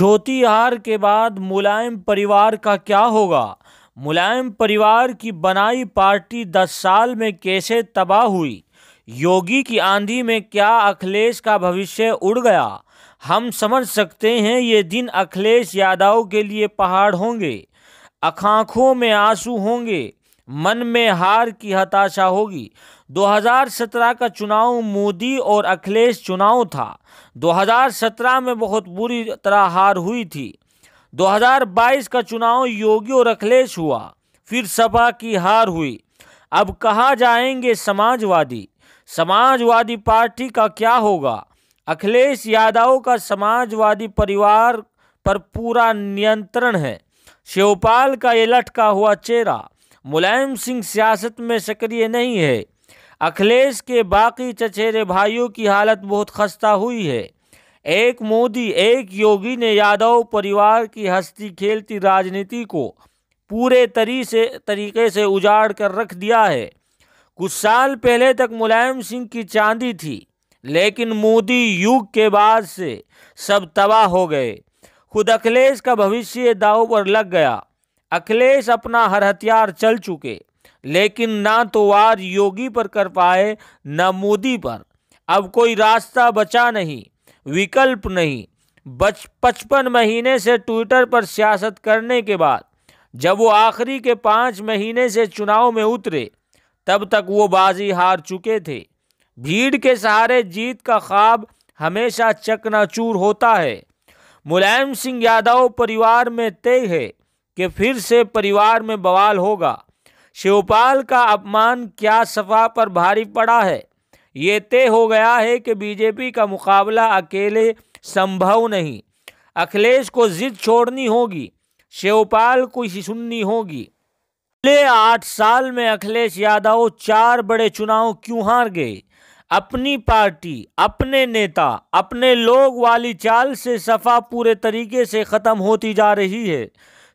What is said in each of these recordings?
हार के बाद मुलायम परिवार का क्या होगा मुलायम परिवार की बनाई पार्टी दस साल में कैसे तबाह हुई योगी की आंधी में क्या अखिलेश का भविष्य उड़ गया हम समझ सकते हैं ये दिन अखिलेश यादव के लिए पहाड़ होंगे अखाखों में आंसू होंगे मन में हार की हताशा होगी 2017 का चुनाव मोदी और अखिलेश चुनाव था 2017 में बहुत बुरी तरह हार हुई थी 2022 का चुनाव योगी और अखिलेश हुआ फिर सपा की हार हुई अब कहा जाएंगे समाजवादी समाजवादी पार्टी का क्या होगा अखिलेश यादव का समाजवादी परिवार पर पूरा नियंत्रण है शिवपाल का ये लटका हुआ चेहरा मुलायम सिंह सियासत में सक्रिय नहीं है अखिलेश के बाकी चचेरे भाइयों की हालत बहुत खस्ता हुई है एक मोदी एक योगी ने यादव परिवार की हस्ती खेलती राजनीति को पूरे तरी से तरीके से उजाड़ कर रख दिया है कुछ साल पहले तक मुलायम सिंह की चांदी थी लेकिन मोदी युग के बाद से सब तबाह हो गए खुद अखिलेश का भविष्य दाव पर लग गया अखिलेश अपना हर हथियार चल चुके लेकिन ना तो वार योगी पर कर पाए न मोदी पर अब कोई रास्ता बचा नहीं विकल्प नहीं बच पचपन महीने से ट्विटर पर सियासत करने के बाद जब वो आखिरी के पाँच महीने से चुनाव में उतरे तब तक वो बाजी हार चुके थे भीड़ के सहारे जीत का ख्वाब हमेशा चकनाचूर होता है मुलायम सिंह यादव परिवार में तय है कि फिर से परिवार में बवाल होगा शिवपाल का अपमान क्या सफा पर भारी पड़ा है ये तय हो गया है कि बीजेपी का मुकाबला अकेले संभव नहीं अखिलेश को जिद छोड़नी होगी शिवपाल को ही सुननी होगी पिछले आठ साल में अखिलेश यादव चार बड़े चुनाव क्यों हार गए अपनी पार्टी अपने नेता अपने लोग वाली चाल से सफा पूरे तरीके से ख़त्म होती जा रही है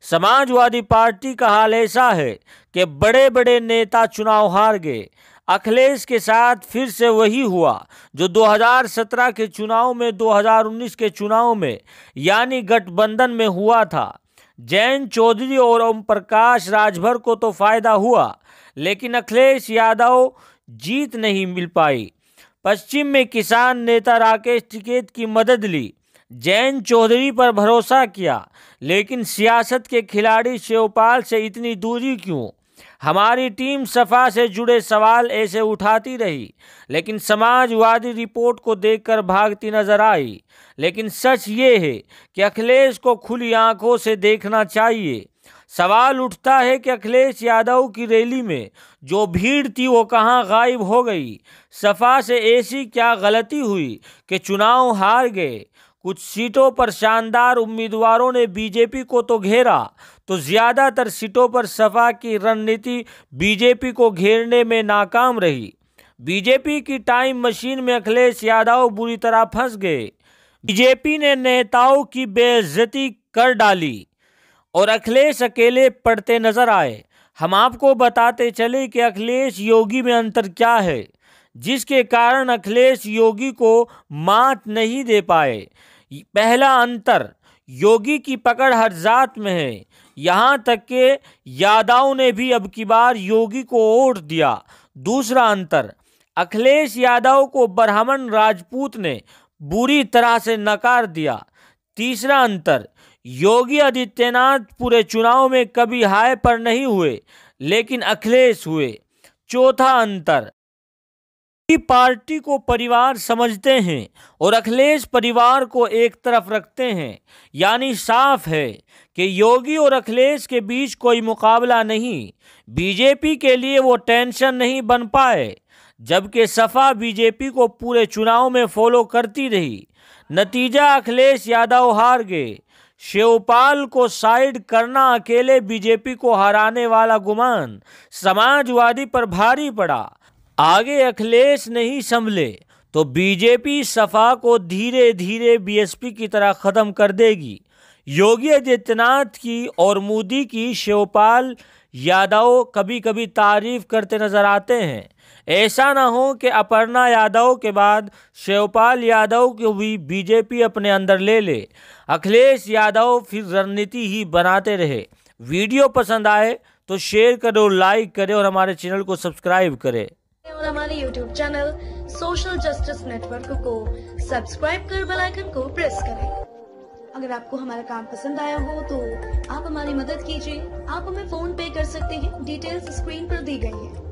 समाजवादी पार्टी का हाल ऐसा है कि बड़े बड़े नेता चुनाव हार गए अखिलेश के साथ फिर से वही हुआ जो 2017 के चुनाव में 2019 के चुनाव में यानी गठबंधन में हुआ था जैन चौधरी और ओम प्रकाश राजभर को तो फायदा हुआ लेकिन अखिलेश यादव जीत नहीं मिल पाई पश्चिम में किसान नेता राकेश टिकेत की मदद ली जैन चौधरी पर भरोसा किया लेकिन सियासत के खिलाड़ी शिवपाल से इतनी दूरी क्यों हमारी टीम सफा से जुड़े सवाल ऐसे उठाती रही लेकिन समाजवादी रिपोर्ट को देखकर भागती नजर आई लेकिन सच ये है कि अखिलेश को खुली आंखों से देखना चाहिए सवाल उठता है कि अखिलेश यादव की रैली में जो भीड़ थी वो कहाँ गायब हो गई सफा से ऐसी क्या गलती हुई कि चुनाव हार गए कुछ सीटों पर शानदार उम्मीदवारों ने बीजेपी को तो घेरा तो ज़्यादातर सीटों पर सपा की रणनीति बीजेपी को घेरने में नाकाम रही बीजेपी की टाइम मशीन में अखिलेश यादव बुरी तरह फंस गए बीजेपी ने नेताओं की बेइज्जती कर डाली और अखिलेश अकेले पड़ते नजर आए हम आपको बताते चले कि अखिलेश योगी में अंतर क्या है जिसके कारण अखिलेश योगी को मात नहीं दे पाए पहला अंतर योगी की पकड़ हर जात में है यहाँ तक के यादव ने भी अब की बार योगी को वोट दिया दूसरा अंतर अखिलेश यादव को ब्राह्मण राजपूत ने बुरी तरह से नकार दिया तीसरा अंतर योगी आदित्यनाथ पूरे चुनाव में कभी हाय पर नहीं हुए लेकिन अखिलेश हुए चौथा अंतर पार्टी को परिवार समझते हैं और अखिलेश परिवार को एक तरफ रखते हैं यानी साफ है कि योगी और अखिलेश के बीच कोई मुकाबला नहीं बीजेपी के लिए वो टेंशन नहीं बन पाए जबकि सफा बीजेपी को पूरे चुनाव में फॉलो करती रही नतीजा अखिलेश यादव हार गए शिवपाल को साइड करना अकेले बीजेपी को हराने वाला गुमान समाजवादी पर भारी पड़ा आगे अखिलेश नहीं संभले तो बीजेपी सपा को धीरे धीरे बीएसपी की तरह ख़त्म कर देगी योगी आदित्यनाथ की और मोदी की शिवपाल यादव कभी कभी तारीफ करते नज़र आते हैं ऐसा ना हो कि अपर्णा यादव के बाद शिवपाल यादव को भी बीजेपी अपने अंदर ले ले अखिलेश यादव फिर रणनीति ही बनाते रहे वीडियो पसंद आए तो शेयर करो लाइक करें और हमारे चैनल को सब्सक्राइब करें और हमारे YouTube channel social justice network को सब्सक्राइब कर बेल आइकन को प्रेस करें अगर आपको हमारा काम पसंद आया हो तो आप हमारी मदद कीजिए आप हमें फोन पे कर सकते हैं डिटेल्स स्क्रीन पर दी गई है